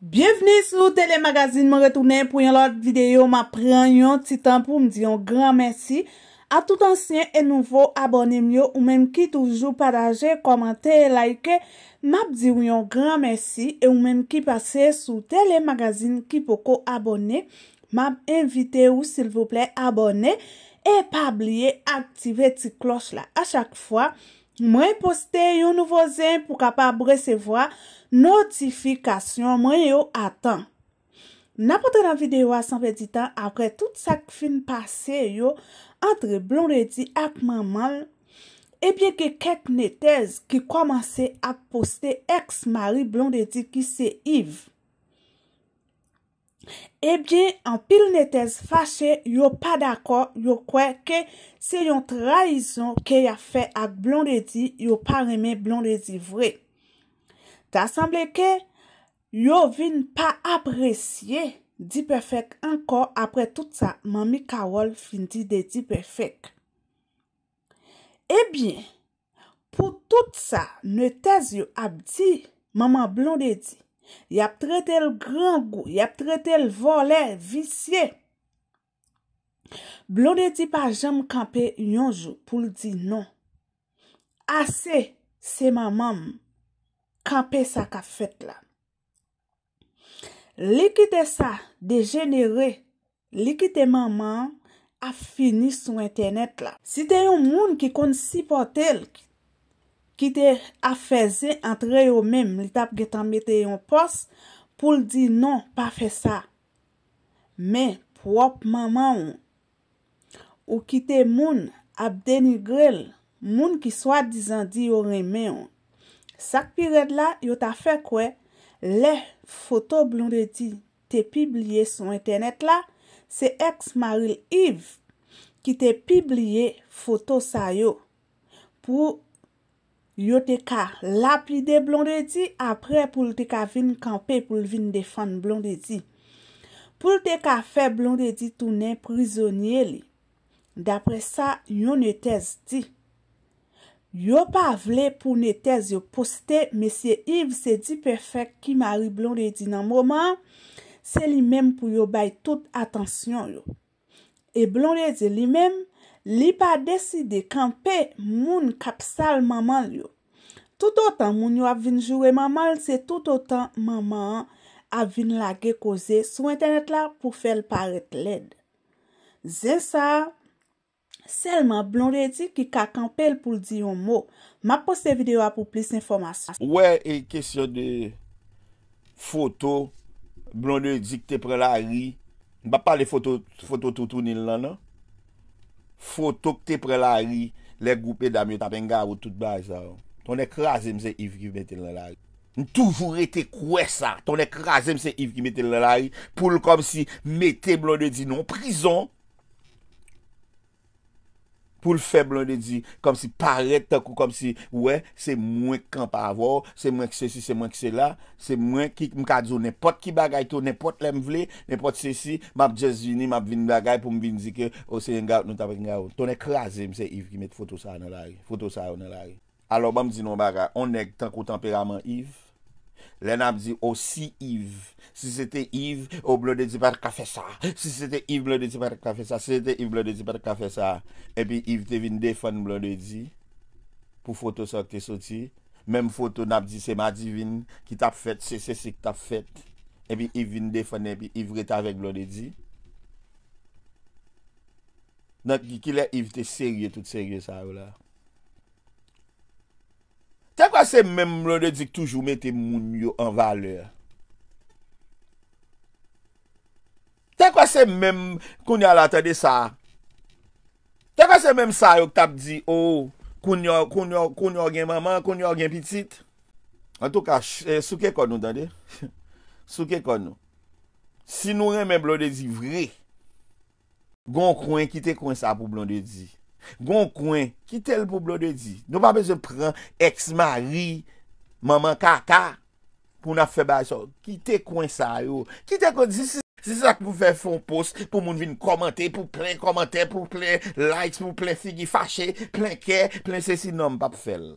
Bienveni sou telemagazine, mwen retounen pou yon lot videyo, mwen pren yon titan pou mdi yon gran mersi A tout ansyen e nouvo abonem yo, ou menm ki toujou padaje, komante, like, mwenm di yon gran mersi E ou menm ki pase sou telemagazine ki poko abonem, mwenm invite ou sil vople abonem E pa bliye aktive ti klos la a chak fwa Mwen poste yo nouvo zen pou kapab resevoa notifikasyon mwen yo atan. Napote dan videyo asan pe ditan apre tout sak fin pase yo entre blondedi ak mamman, ebyen ke kek netez ki komanse ak poste eks mari blondedi ki se Yves. Ebyen, eh an pil netez fache, yo pa dako, yo kwe ke se yon traizon ke ya fe ak blon de di, yo pa reme blon de di vre. Ta sanble ke, yo vin pa apresye di perfek anko apre tout sa mami Karol fin di de di perfek. Ebyen, eh pou tout sa netez yo ap di maman blon de di. Y ap tre tel gran gou, y ap tre tel vole, visye. Blo ne di pa jem kampe yonjou pou li di non. Ase se mamam kampe sa ka fet la. Liki de sa dejenere, liki de mamam a fini sou internet la. Si te yon moun ki kon si po tel ki, ki te afeze antre yo mèm li tap getanmete yon pos pou l di non pa fe sa. Mè, pou wop maman ou. Ou ki te moun ap denigrel moun ki swa dizan di yo remè ou. Sak piret la, yo ta fe kwe, le foto blonde di te pibliye son internet la, se eks maril Yves ki te pibliye foto sa yo. Pou... Yo te ka lapide blondedi, apre pou l te ka vin kampe pou l vin defan blondedi. Pou l te ka fe blondedi tou nen prizonye li. Dapre sa, yon netez di. Yo pa vle pou netez yo poste, mesye Yves se di pefek ki mari blondedi nan mouman, se li menm pou yo bay tout atensyon yo. E blondedi li menm, Li pa deside kampe moun kapsal mamal yo. Tout otan moun yo avin jowe mamal, se tout otan mamal avin lage koze sou internet la pou fel paret led. Ze sa, selman blon redik ki ka kampe l pou di yon mou. Ma poste video apou plis informasyon. We e kesyon de foto blon redik te pre la ri. Ba pale foto toutounil lana. Foto k te pre la ri, le goupè dame yo tapen gav ou tout bay sa. Ton ek raze mse if ki mette le la ri. N toujou re te kwe sa. Ton ek raze mse if ki mette le la ri. Poul kom si mette blon de di nou. Prison. pou l feblon de di, kom si parek takou, kom si, wè, se mwen kan pa avò, se mwen ki se si, se mwen ki se la, se mwen ki mkadzo, nepot ki bagay to, nepot lem vle, nepot se si, map Jezini, map vin bagay, pou m vin dike, o oh, se yeng out, nou tabek yeng out, oh. ton e klaze mse Yves, ki met foto sa yon alay, foto sa yon alay. Alo ba m di nou bagay, on neg tanko temperaman Yves, Le nap di, o oh, si Yves, si se te Yves, o oh, blon de di par ka fe sa, si se te Yves blon de di par ka fe sa, si se te Yves blon de di par ka fe sa, epi Yves te vin defon blon de di, pou foto sa te soti, menm foto nap di, se ma di vin, ki tap fet, se se si ki tap fet, epi Yves vin defon epi Yves rete avek blon de di. Nan ki ki le Yves te serye tout serye sa ou la. Tè kwa se mèm blonde dik toujou mète moun yo an vale? Tè kwa se mèm koun yo alatade sa? Tè kwa se mèm sa yo k tap di, O, koun yo gen maman, koun yo gen pitit? An tou ka, eh, souke kon nou dande? Souke kon nou. Si nou ren mèm blonde dik vre, Gon kwen ki te kwen sa pou blonde dik. Gon kwen, kite l pou blon de di, nou pa beze pran, ex-mari, maman kaka, pou na feba yon, kite kwen sa yo, kite kwen di, si sa k pou fe fon pos, pou moun vin komante, pou plen komante, pou plen likes, pou plen figi fache, plen kè, plen se si nom pa pou fel.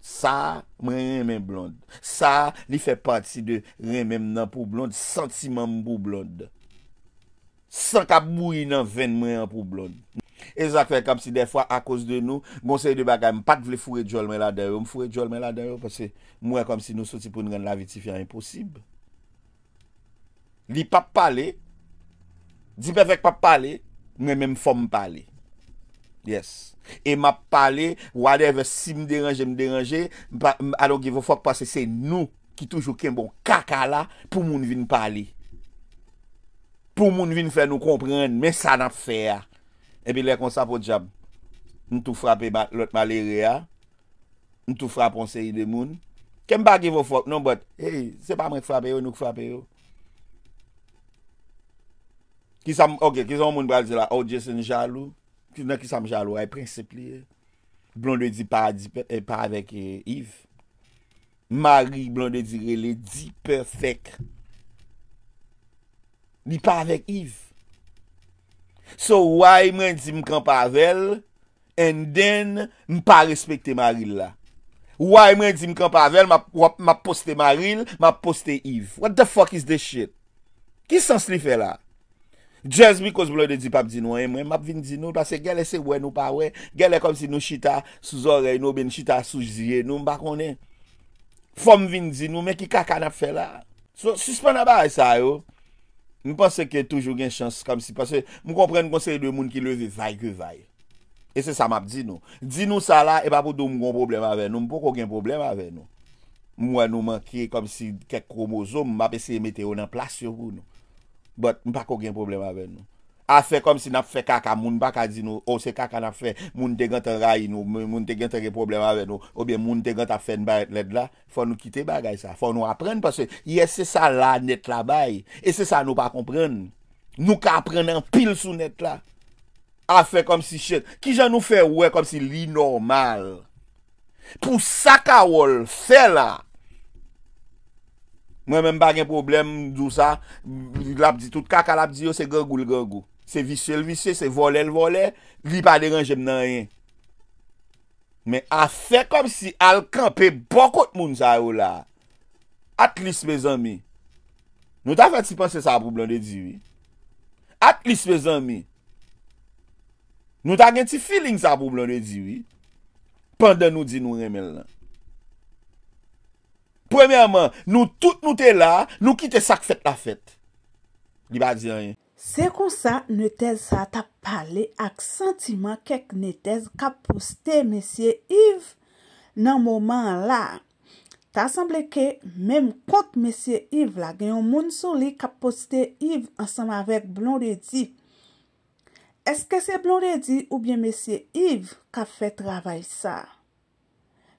Sa, mwen remen blon, sa, li fe pati de remen nan pou blon, senti mwen pou blon, san ka moui nan ven mwen pou blon. E zan fwe kam si defwa a kouse de nou, monsen yu de bagay, mpak vle fwe djolmè la dero, mfwe djolmè la dero, pase mwen kom si nou soti pou nwen la vitifyan yon posib. Li pap pale, dipe vek pap pale, mwen mwen fwa mpale. Yes. E mwap pale, wadeve si mderanje mderanje, alo ki vwofok pase se nou, ki toujou ken bon kakala, pou moun vin pale. Pou moun vin fwe nou komprende, men san ap fwe a. Epi lè kon sa po djab, nou tou frapè lòt malè rè ya, nou tou frapon se yi de moun, kem pa gevo fwap, nou bot, hey, se pa mwen fwapè yo, nou fwapè yo. Ok, ki zon moun bral zè la, ou oh, Djesen Jalou, ki zon kisam Jalou a yi princip lè, blondè di pa avèk Yves, mari blondè di re lè di perfèk, ni pa avèk Yves, So why mwen di mkan pavel, and then mpa respekte ma ril la? Why mwen di mkan pavel, ma poste ma ril, ma poste Yves? What the fuck is this shit? Kis sens li fe la? Just because bloy de di pap di nou, eh, mwen map vin di nou, pase gel e se wè nou pa wè, gel e kom si nou chita souzorey nou, ben chita souzye nou, mbak one. Fom vin di nou, men ki kakan ap fe la. So suspenda ba e sa yo? Mwen panse ke toujou gen chans kom si, panse mwen kompren mwen konsey de moun ki leve zay ke zay. E se sa map di nou. Di nou sa la, e pa pou dou mwen kon problem ave nou, mwen pou kon gen problem ave nou. Mwen mwen mankeye kom si kek kromozom, mwen pa pesye meteo nan plas yo ou nou. But mwen pa kon gen problem ave nou. A fe kom si nap fe kaka, moun baka di nou, ou oh, se kaka nap fe, moun te gantan ray nou, moun te gantan ke problem ave nou, ou be moun te gantan fe nba let la, fò nou kite bagay sa, fò nou apren paswe. Ye se sa la net la bay, e se sa nou pa kompren, nou ka apren en pil sou net la. A fe kom si chet, ki jan nou fe we kom si li normal. Pou sa ka wol, fè la. Mwen men bagen problem djou sa, kaka lap di yo se gengou l gengou. Se visye l visye, se vole l vole, li pa deran jem nan yen. Men a fe kom si al kanpe bokot moun sa yo la. At lis pe zan mi. Nou ta fa ti panse sa pou blan de diwi. At lis pe zan mi. Nou ta gen ti feeling sa pou blan de diwi. Pandan nou di nou remel lan. Premiyaman, nou tout nou te la, nou ki te sak fet la fet. Li pa di nan yen. Se kon sa, ne tez sa ta pale ak sentiman kek ne tez ka poste M. Yves nan moman la. Ta asemble ke, menm kote M. Yves la, genyon moun soli ka poste Yves ansam avek Blondie Di. Eske se Blondie Di ou bien M. Yves ka fe travay sa?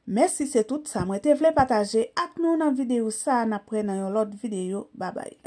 Mersi se tout sa, mwen te vle pataje ak nou nan videyo sa napre nan yon lot videyo. Babayay!